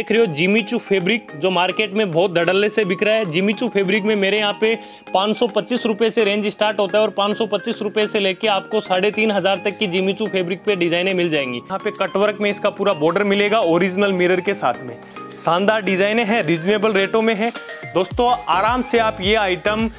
देख रहे हो जिमीचू फैब्रिक जो मार्केट में बहुत धड़ल्ले से बिक रहा है जिमीचू फैब्रिक में मेरे यहाँ पे पाँच सौ से रेंज स्टार्ट होता है और पाँच सौ से लेके आपको साढ़े तीन हज़ार तक की जिमीचू फैब्रिक पे डिजाइनें मिल जाएंगी यहाँ पे कटवर्क में इसका पूरा बॉर्डर मिलेगा ओरिजिनल मिरर के साथ में शानदार डिजाइने हैं रिजनेबल रेटों में है दोस्तों आराम से आप ये आइटम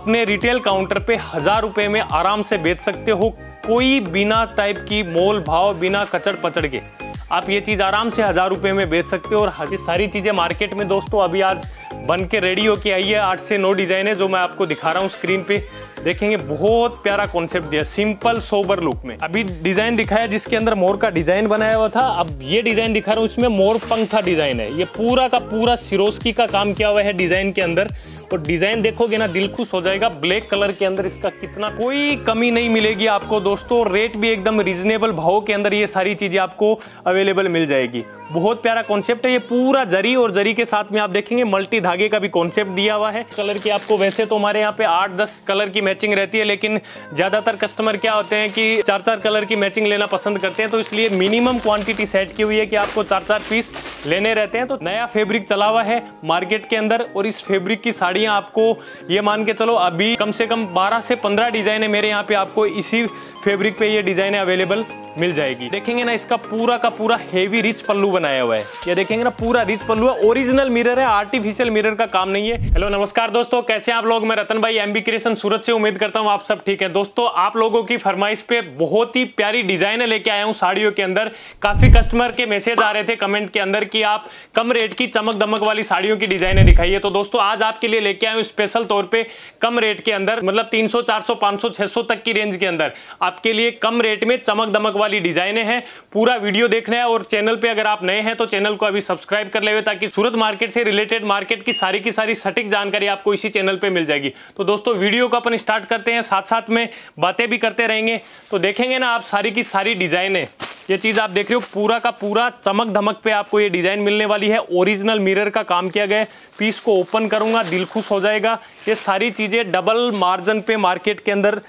अपने रिटेल काउंटर पे हज़ार रुपये में आराम से बेच सकते हो कोई बिना टाइप की मोल भाव बिना कचड़ पचड़ के आप ये चीज़ आराम से हज़ार रुपये में बेच सकते हो और ये सारी चीज़ें मार्केट में दोस्तों अभी आज बन के रेडी होके आई है आठ से नौ डिज़ाइन है जो मैं आपको दिखा रहा हूँ स्क्रीन पे देखेंगे बहुत प्यारा कॉन्सेप्ट दिया सिंपल सोबर लुक में अभी डिज़ाइन दिखाया जिसके अंदर मोर का डिज़ाइन बनाया हुआ था अब ये डिज़ाइन दिखा रहा हूँ इसमें मोर पंखा डिज़ाइन है ये पूरा का पूरा सिरोस्की का काम किया हुआ है डिज़ाइन के अंदर और तो डिजाइन देखोगे ना दिल खुश हो जाएगा ब्लैक कलर के अंदर इसका कितना कोई कमी नहीं मिलेगी आपको दोस्तों रेट भी एकदम रीजनेबल भाव के अंदर ये सारी चीजें आपको अवेलेबल मिल जाएगी बहुत प्यारा कॉन्सेप्ट है ये पूरा जरी और जरी के साथ में आप देखेंगे मल्टी धागे का भी कॉन्सेप्ट दिया हुआ है कलर की आपको वैसे तो हमारे यहाँ पे आठ दस कलर की मैचिंग रहती है लेकिन ज्यादातर कस्टमर क्या होते हैं कि चार चार कलर की मैचिंग लेना पसंद करते हैं तो इसलिए मिनिमम क्वांटिटी सेट की हुई है कि आपको चार चार पीस लेने रहते हैं तो नया फेब्रिक चला हुआ है मार्केट के अंदर और इस फेब्रिक की साड़ी साड़ियाँ आपको ये मान के चलो अभी कम से कम 12 से 15 डिज़ाइन है मेरे यहाँ पे आपको इसी फैब्रिक पे ये डिजाइन अवेलेबल मिल जाएगी देखेंगे ना इसका पूरा का पूरा हेवी रिच पल्लू बनाया हुआ है ये देखेंगे ना पूरा रिच पल्लू है ओरिजिनल मिरर है आर्टिफिशियल मिरर का काम नहीं है हेलो नमस्कार दोस्तों कैसे आप लोग मैं रतन भाई एमबी क्रिएशन सूरत से उम्मीद करता हूँ आप सब ठीक है दोस्तों आप लोगों की फरमाइश पे बहुत ही प्यारी डिजाइन लेके आया हूँ साड़ियों के अंदर काफी कस्टमर के मैसेज आ रहे थे कमेंट के अंदर की आप कम रेट की चमक दमक वाली साड़ियों की डिजाइने दिखाइए तो दोस्तों आज आपके लिए लेके आए स्पेशल तौर पे कम रेट के अंदर मतलब 300, 400, 500, 600 तक की रेंज के अंदर आपके लिए कम रेट में चमक दमक वाली डिजाइने हैं पूरा वीडियो देखना है और चैनल पे अगर आप नए हैं तो चैनल को अभी सब्सक्राइब कर ले ताकि सूरत मार्केट से रिलेटेड मार्केट की सारी की सारी सटीक जानकारी आपको इसी चैनल पर मिल जाएगी तो दोस्तों वीडियो को अपन स्टार्ट करते हैं साथ साथ में बातें भी करते रहेंगे तो देखेंगे ना आप सारी की सारी डिजाइने ये चीज़ आप देख रहे हो पूरा का पूरा चमक धमक पे आपको ये डिज़ाइन मिलने वाली है ओरिजिनल मिरर का काम किया गया है पीस को ओपन करूंगा दिल खुश हो जाएगा ये सारी चीज़ें डबल मार्जिन पे मार्केट के अंदर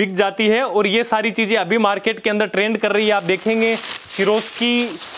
बिक जाती है और ये सारी चीज़ें अभी मार्केट के अंदर ट्रेंड कर रही है आप देखेंगे सिरोज की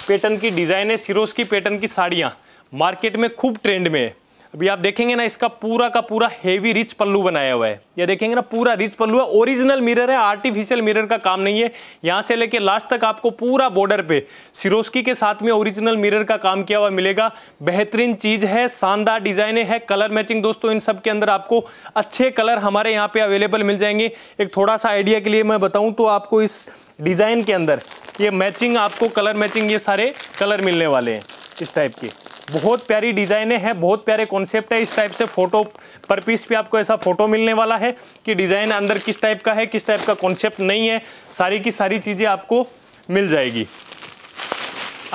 पैटर्न की डिज़ाइन है सिरोज की पैटर्न की साड़ियाँ मार्केट में खूब ट्रेंड में है अभी आप देखेंगे ना इसका पूरा का पूरा हेवी रिच पल्लू बनाया हुआ है ये देखेंगे ना पूरा रिच पल्लू है ओरिजिनल मिरर है आर्टिफिशियल मिरर का काम नहीं है यहाँ से लेके लास्ट तक आपको पूरा बॉर्डर पे सिरोस्की के साथ में ओरिजिनल मिरर का काम किया हुआ मिलेगा बेहतरीन चीज़ है शानदार डिजाइन है कलर मैचिंग दोस्तों इन सब के अंदर आपको अच्छे कलर हमारे यहाँ पे अवेलेबल मिल जाएंगे एक थोड़ा सा आइडिया के लिए मैं बताऊँ तो आपको इस डिज़ाइन के अंदर ये मैचिंग आपको कलर मैचिंग ये सारे कलर मिलने वाले हैं इस टाइप के बहुत प्यारी डिजाइने हैं बहुत प्यारे कॉन्सेप्ट है इस टाइप से फोटो पर पीस पे आपको ऐसा फोटो मिलने वाला है कि डिज़ाइन अंदर किस टाइप का है किस टाइप का कॉन्सेप्ट नहीं है सारी की सारी चीज़ें आपको मिल जाएगी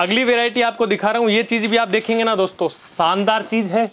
अगली वेराइटी आपको दिखा रहा हूँ ये चीज़ भी आप देखेंगे ना दोस्तों शानदार चीज़ है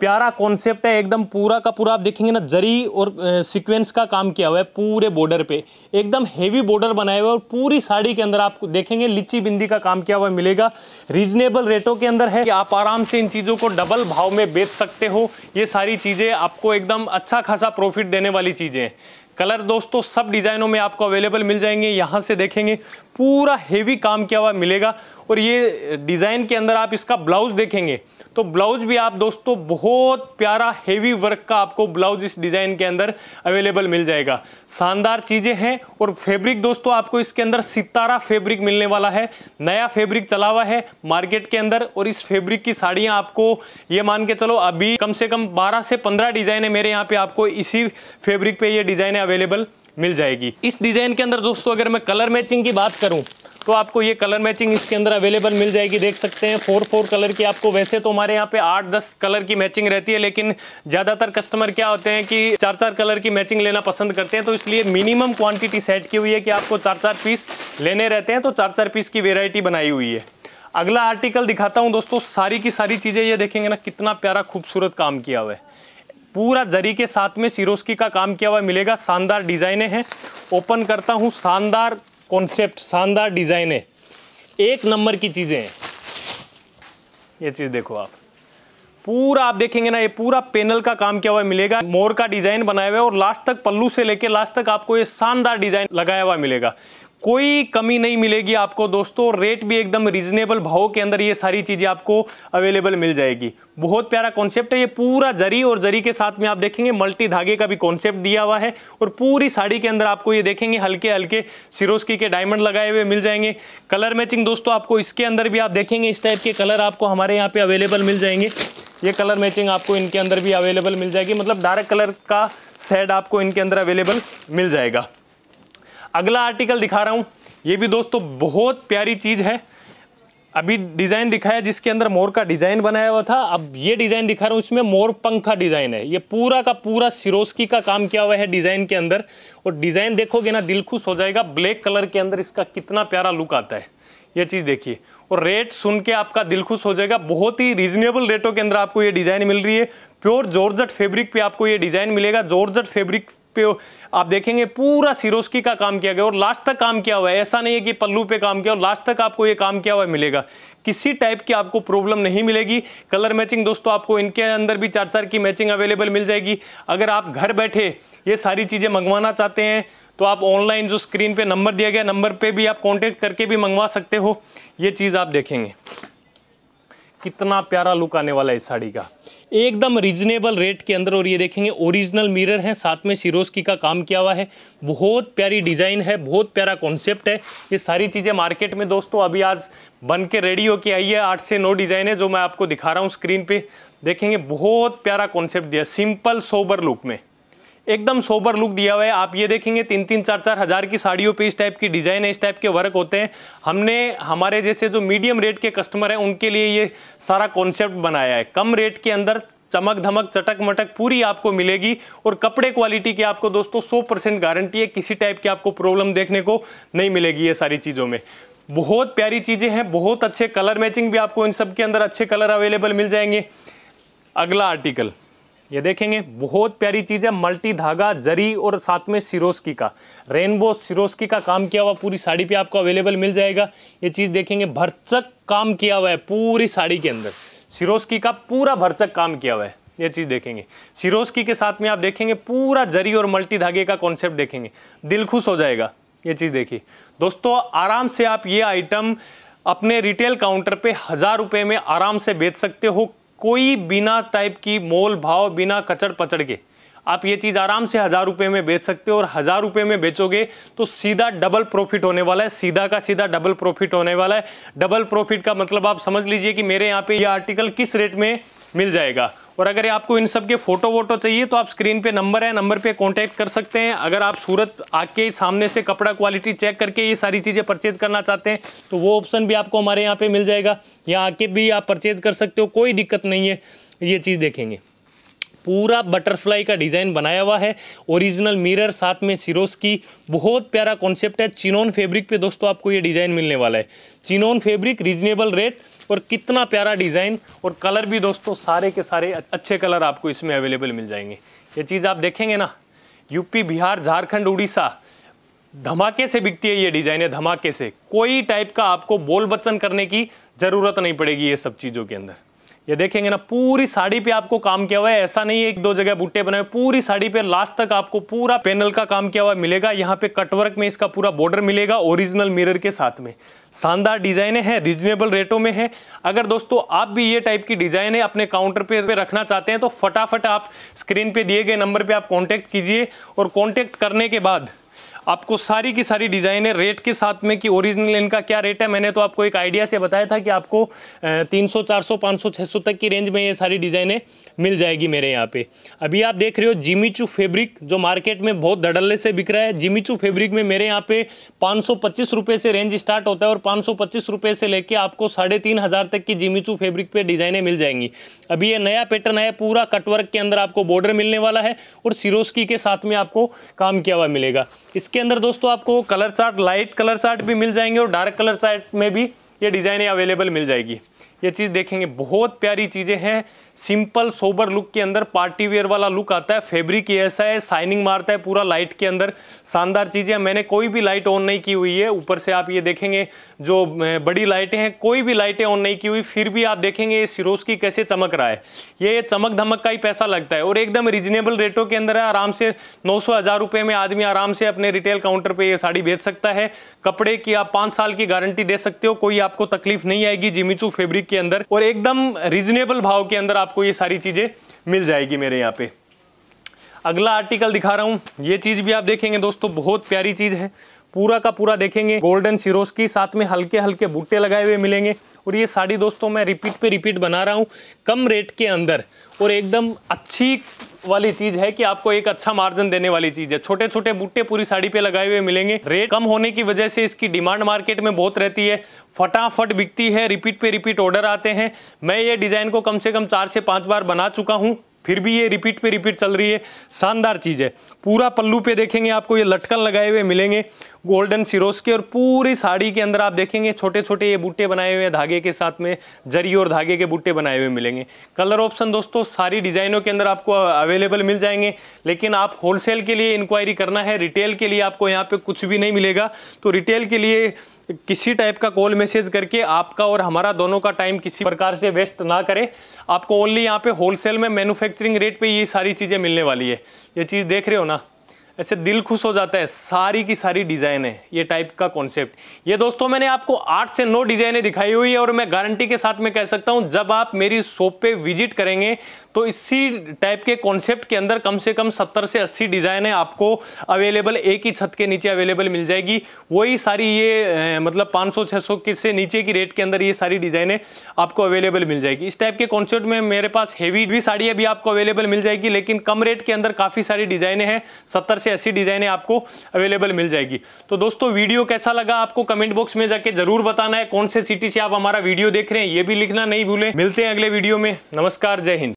प्यारा कॉन्सेप्ट है एकदम पूरा का पूरा आप देखेंगे ना जरी और सीक्वेंस का काम किया हुआ है पूरे बॉर्डर पे एकदम हेवी बॉर्डर बनाया हुआ है और पूरी साड़ी के अंदर आप देखेंगे लिच्ची बिंदी का काम किया हुआ मिलेगा रीजनेबल रेटों के अंदर है कि आप आराम से इन चीज़ों को डबल भाव में बेच सकते हो ये सारी चीज़ें आपको एकदम अच्छा खासा प्रॉफिट देने वाली चीज़ें हैं कलर दोस्तों सब डिज़ाइनों में आपको अवेलेबल मिल जाएंगे यहाँ से देखेंगे पूरा हेवी काम किया हुआ मिलेगा और ये डिज़ाइन के अंदर आप इसका ब्लाउज देखेंगे तो ब्लाउज भी आप दोस्तों बहुत प्यारा हेवी वर्क का आपको ब्लाउज इस डिज़ाइन के अंदर अवेलेबल मिल जाएगा शानदार चीज़ें हैं और फैब्रिक दोस्तों आपको इसके अंदर सितारा फैब्रिक मिलने वाला है नया फैब्रिक चला हुआ है मार्केट के अंदर और इस फैब्रिक की साड़ियाँ आपको ये मान के चलो अभी कम से कम बारह से पंद्रह डिज़ाइने मेरे यहाँ पे आपको इसी फेब्रिक पे ये डिज़ाइने अवेलेबल मिल जाएगी इस डिज़ाइन के अंदर दोस्तों अगर मैं कलर मैचिंग की बात करूं तो आपको ये कलर मैचिंग इसके अंदर अवेलेबल मिल जाएगी देख सकते हैं फोर फोर कलर की आपको वैसे तो हमारे यहाँ पे आठ दस कलर की मैचिंग रहती है लेकिन ज़्यादातर कस्टमर क्या होते हैं कि चार चार कलर की मैचिंग लेना पसंद करते हैं तो इसलिए मिनिमम क्वांटिटी सेट की हुई है कि आपको चार चार पीस लेने रहते हैं तो चार चार पीस की वेरायटी बनाई हुई है अगला आर्टिकल दिखाता हूँ दोस्तों सारी की सारी चीज़ें ये देखेंगे ना कितना प्यारा खूबसूरत काम किया हुआ है पूरा जरी के साथ में सिरोस्की का काम किया हुआ मिलेगा शानदार डिज़ाइने हैं ओपन करता हूँ शानदार कॉन्सेप्ट शानदार डिज़ाइने एक नंबर की चीज़ें हैं ये चीज़ देखो आप पूरा आप देखेंगे ना ये पूरा पैनल का काम किया हुआ मिलेगा मोर का डिज़ाइन बनाया हुआ है और लास्ट तक पल्लू से लेके लास्ट तक आपको ये शानदार डिज़ाइन लगाया हुआ मिलेगा कोई कमी नहीं मिलेगी आपको दोस्तों रेट भी एकदम रीजनेबल भाव के अंदर ये सारी चीज़ें आपको अवेलेबल मिल जाएगी बहुत प्यारा कॉन्सेप्ट है ये पूरा जरी और जरी के साथ में आप देखेंगे मल्टी धागे का भी कॉन्सेप्ट दिया हुआ है और पूरी साड़ी के अंदर आपको ये देखेंगे हल्के हल्के सिरोस्की के डायमंड लगाए हुए मिल जाएंगे कलर मैचिंग दोस्तों आपको इसके अंदर भी आप देखेंगे इस टाइप के कलर आपको हमारे यहाँ पे अवेलेबल मिल जाएंगे ये कलर मैचिंग आपको इनके अंदर भी अवेलेबल मिल जाएगी मतलब डार्क कलर का सेड आपको इनके अंदर अवेलेबल मिल जाएगा अगला आर्टिकल दिखा रहा हूँ ये भी दोस्तों बहुत प्यारी चीज़ है अभी डिज़ाइन दिखाया जिसके अंदर मोर का डिज़ाइन बनाया हुआ था अब ये डिज़ाइन दिखा रहा हूँ इसमें मोर पंखा डिज़ाइन है ये पूरा का पूरा सिरोस्की का काम किया हुआ है डिज़ाइन के अंदर और डिज़ाइन देखोगे ना दिल खुश हो जाएगा ब्लैक कलर के अंदर इसका कितना प्यारा लुक आता है ये चीज़ देखिए और रेट सुन के आपका दिल खुश हो जाएगा बहुत ही रीजनेबल रेटों के अंदर आपको ये डिज़ाइन मिल रही है प्योर जॉर्जट फैब्रिक पे आपको ये डिज़ाइन मिलेगा जॉर्जट फैब्रिक पे हो आप देखेंगे पूरा सिरोस्की का काम किया गया और लास्ट तक काम किया हुआ है ऐसा नहीं है कि पल्लू पे काम किया और लास्ट तक आपको ये काम किया हुआ मिलेगा किसी टाइप की आपको प्रॉब्लम नहीं मिलेगी कलर मैचिंग दोस्तों आपको इनके अंदर भी चार चार की मैचिंग अवेलेबल मिल जाएगी अगर आप घर बैठे ये सारी चीज़ें मंगवाना चाहते हैं तो आप ऑनलाइन जो स्क्रीन पे नंबर दिया गया नंबर पे भी आप कांटेक्ट करके भी मंगवा सकते हो ये चीज़ आप देखेंगे कितना प्यारा लुक आने वाला है इस साड़ी का एकदम रीजनेबल रेट के अंदर और ये देखेंगे ओरिजिनल मिरर है साथ में सिरोस्की का काम किया हुआ है बहुत प्यारी डिजाइन है बहुत प्यारा कॉन्सेप्ट है ये सारी चीज़ें मार्केट में दोस्तों अभी आज बन के रेडी होके आई है आठ से नौ डिजाइन है जो मैं आपको दिखा रहा हूँ स्क्रीन पे देखेंगे बहुत प्यारा कॉन्सेप्ट दिया सिंपल सोबर लुक में एकदम सोबर लुक दिया हुआ है आप ये देखेंगे तीन तीन चार चार हज़ार की साड़ियों पे इस टाइप की डिज़ाइन है इस टाइप के वर्क होते हैं हमने हमारे जैसे जो मीडियम रेट के कस्टमर हैं उनके लिए ये सारा कॉन्सेप्ट बनाया है कम रेट के अंदर चमक धमक चटक मटक पूरी आपको मिलेगी और कपड़े क्वालिटी की आपको दोस्तों 100 परसेंट गारंटी है किसी टाइप की आपको प्रॉब्लम देखने को नहीं मिलेगी ये सारी चीज़ों में बहुत प्यारी चीज़ें हैं बहुत अच्छे कलर मैचिंग भी आपको इन सब के अंदर अच्छे कलर अवेलेबल मिल जाएंगे अगला आर्टिकल ये देखेंगे बहुत प्यारी चीज़ है मल्टी धागा जरी और साथ में सिरोस्की का रेनबो सिरोस्की का काम किया हुआ पूरी साड़ी पे आपको अवेलेबल मिल जाएगा ये चीज़ देखेंगे भरचक काम किया हुआ है पूरी साड़ी के अंदर सिरोस्की का पूरा भरचक काम किया हुआ है ये चीज़ देखेंगे सिरोस्की के साथ में आप देखेंगे पूरा जरी और मल्टी धागे का कॉन्सेप्ट देखेंगे दिल खुश हो जाएगा ये चीज़ देखिए दोस्तों आराम से आप ये आइटम अपने रिटेल काउंटर पे हज़ार रुपये में आराम से बेच सकते हो कोई बिना टाइप की मोल भाव बिना कचड़ पचड़ के आप ये चीज़ आराम से हज़ार रुपये में बेच सकते हो और हज़ार रुपये में बेचोगे तो सीधा डबल प्रॉफिट होने वाला है सीधा का सीधा डबल प्रॉफिट होने वाला है डबल प्रॉफिट का मतलब आप समझ लीजिए कि मेरे यहाँ पे ये आर्टिकल किस रेट में मिल जाएगा और अगर आपको इन सब के फ़ोटो वोटो चाहिए तो आप स्क्रीन पे नंबर है नंबर पे कांटेक्ट कर सकते हैं अगर आप सूरत आके सामने से कपड़ा क्वालिटी चेक करके ये सारी चीज़ें परचेज करना चाहते हैं तो वो ऑप्शन भी आपको हमारे यहाँ पर मिल जाएगा यहाँ आके भी आप परचेज कर सकते हो कोई दिक्कत नहीं है ये चीज़ देखेंगे पूरा बटरफ्लाई का डिज़ाइन बनाया हुआ है ओरिजिनल मिरर साथ में सिरोस की बहुत प्यारा कॉन्सेप्ट है चिनोन फैब्रिक पे दोस्तों आपको ये डिज़ाइन मिलने वाला है चिनोन फैब्रिक रीजनेबल रेट और कितना प्यारा डिज़ाइन और कलर भी दोस्तों सारे के सारे अच्छे कलर आपको इसमें अवेलेबल मिल जाएंगे ये चीज़ आप देखेंगे ना यूपी बिहार झारखंड उड़ीसा धमाके से बिकती है ये डिज़ाइन है धमाके से कोई टाइप का आपको बोल बच्चन करने की ज़रूरत नहीं पड़ेगी ये सब चीज़ों के अंदर ये देखेंगे ना पूरी साड़ी पे आपको काम किया हुआ है ऐसा नहीं है एक दो जगह बूटे बनाए हुए पूरी साड़ी पे लास्ट तक आपको पूरा पैनल का काम किया हुआ मिलेगा यहाँ पे कटवर्क में इसका पूरा बॉर्डर मिलेगा ओरिजिनल मिरर के साथ में शानदार डिजाइने हैं रिजनेबल रेटों में है अगर दोस्तों आप भी ये टाइप की डिजाइने अपने काउंटर पे, पे रखना चाहते हैं तो फटाफट आप स्क्रीन पे दिए गए नंबर पे आप कांटेक्ट कीजिए और कांटेक्ट करने के बाद आपको सारी की सारी डिज़ाइनें रेट के साथ में कि ओरिजिनल इनका क्या रेट है मैंने तो आपको एक आइडिया से बताया था कि आपको तीन सौ चार सौ पाँच सौ छः सौ तक की रेंज में ये सारी डिज़ाइनें मिल जाएगी मेरे यहाँ पे अभी आप देख रहे हो जिमीचू फेब्रिक जो मार्केट में बहुत धड़ल्ले से बिक रहा है जिमीचू फेब्रिक में मेरे यहाँ पे पाँच सौ पच्चीस रुपये से रेंज स्टार्ट होता है और पाँच सौ पच्चीस रुपये से लेके आपको साढ़े तीन हज़ार तक की जिमीचू फैब्रिक पे डिज़ाइनें मिल जाएंगी अभी ये नया पैटर्न है पूरा कटवर्क के अंदर आपको बॉर्डर मिलने वाला है और सिरोस्की के साथ में आपको काम किया हुआ मिलेगा इसके इसके अंदर दोस्तों आपको colour chart light colour chart भी मिल जाएंगे और डार्क कलर चार्ट में भी ये डिज़ाइनें अवेलेबल मिल जाएगी ये चीज़ देखेंगे बहुत प्यारी चीज़ें हैं सिंपल सोबर लुक के अंदर पार्टी वेयर वाला लुक आता है फैब्रिक ऐसा है शाइनिंग मारता है पूरा लाइट के अंदर शानदार चीज़ है मैंने कोई भी लाइट ऑन नहीं की हुई है ऊपर से आप ये देखेंगे जो बड़ी लाइटें हैं कोई भी लाइटें ऑन नहीं की हुई फिर भी आप देखेंगे ये सिरोज की कैसे चमक रहा है ये चमक धमक का ही पैसा लगता है और एकदम रिजनेबल रेटों के अंदर है आराम से नौ सौ हज़ार में आदमी आराम से अपने रिटेल काउंटर पर ये साड़ी बेच सकता है कपड़े की आप पाँच साल की गारंटी दे सकते हो कोई आपको तकलीफ नहीं आएगी जिमीचू फेब्रिक के अंदर और एकदम रिजनेबल भाव के अंदर आप आपको ये सारी चीज़ें मिल जाएगी मेरे यहाँ पे अगला आर्टिकल दिखा रहा हूँ ये चीज़ भी आप देखेंगे दोस्तों बहुत प्यारी चीज़ है पूरा का पूरा देखेंगे गोल्डन की साथ में हल्के हल्के बूटे लगाए हुए मिलेंगे और ये साड़ी दोस्तों मैं रिपीट पे रिपीट बना रहा हूँ कम रेट के अंदर और एकदम अच्छी वाली चीज है कि आपको एक अच्छा मार्जिन देने वाली चीज है छोटे छोटे बूटे पूरी साड़ी पे लगाए हुए मिलेंगे रेट कम होने की वजह से इसकी डिमांड मार्केट में बहुत रहती है फटाफट बिकती है रिपीट पे रिपीट ऑर्डर आते हैं मैं ये डिजाइन को कम से कम चार से पांच बार बना चुका हूँ फिर भी ये रिपीट पे रिपीट चल रही है शानदार चीज़ है पूरा पल्लू पे देखेंगे आपको ये लटकन लगाए हुए मिलेंगे गोल्डन सिरोस के और पूरी साड़ी के अंदर आप देखेंगे छोटे छोटे ये बूटे बनाए हुए धागे के साथ में जरी और धागे के बूटे बनाए हुए मिलेंगे कलर ऑप्शन दोस्तों सारी डिजाइनों के अंदर आपको अवेलेबल मिल जाएंगे लेकिन आप होलसेल के लिए इंक्वायरी करना है रिटेल के लिए आपको यहाँ पे कुछ भी नहीं मिलेगा तो रिटेल के लिए किसी टाइप का कॉल मैसेज करके आपका और हमारा दोनों का टाइम किसी प्रकार से वेस्ट ना करें आपको ओनली यहाँ पे होलसेल में मैन्युफैक्चरिंग रेट पे ये सारी चीज़ें मिलने वाली है ये चीज़ देख रहे हो ना ऐसे दिल खुश हो जाता है सारी की सारी डिज़ाइन है ये टाइप का कॉन्सेप्ट ये दोस्तों मैंने आपको आठ से नौ डिज़ाइनें दिखाई हुई है और मैं गारंटी के साथ में कह सकता हूं जब आप मेरी शॉप पे विजिट करेंगे तो इसी टाइप के कॉन्सेप्ट के अंदर कम से कम सत्तर से अस्सी डिज़ाइनें आपको अवेलेबल एक ही छत के नीचे अवेलेबल मिल जाएगी वही सारी ये मतलब पाँच सौ छह सौ से नीचे की रेट के अंदर ये सारी डिज़ाइनें आपको अवेलेबल मिल जाएगी इस टाइप के कॉन्सेप्ट में मेरे पास हेवी भी साड़ी भी आपको अवेलेबल मिल जाएगी लेकिन कम रेट के अंदर काफ़ी सारी डिज़ाइनें हैं सत्तर से ऐसी डिज़ाइनें आपको अवेलेबल मिल जाएगी तो दोस्तों वीडियो कैसा लगा आपको कमेंट बॉक्स में जाके जरूर बताना है कौन से सिटी से आप हमारा वीडियो देख रहे हैं ये भी लिखना नहीं भूलें मिलते हैं अगले वीडियो में नमस्कार जय हिंद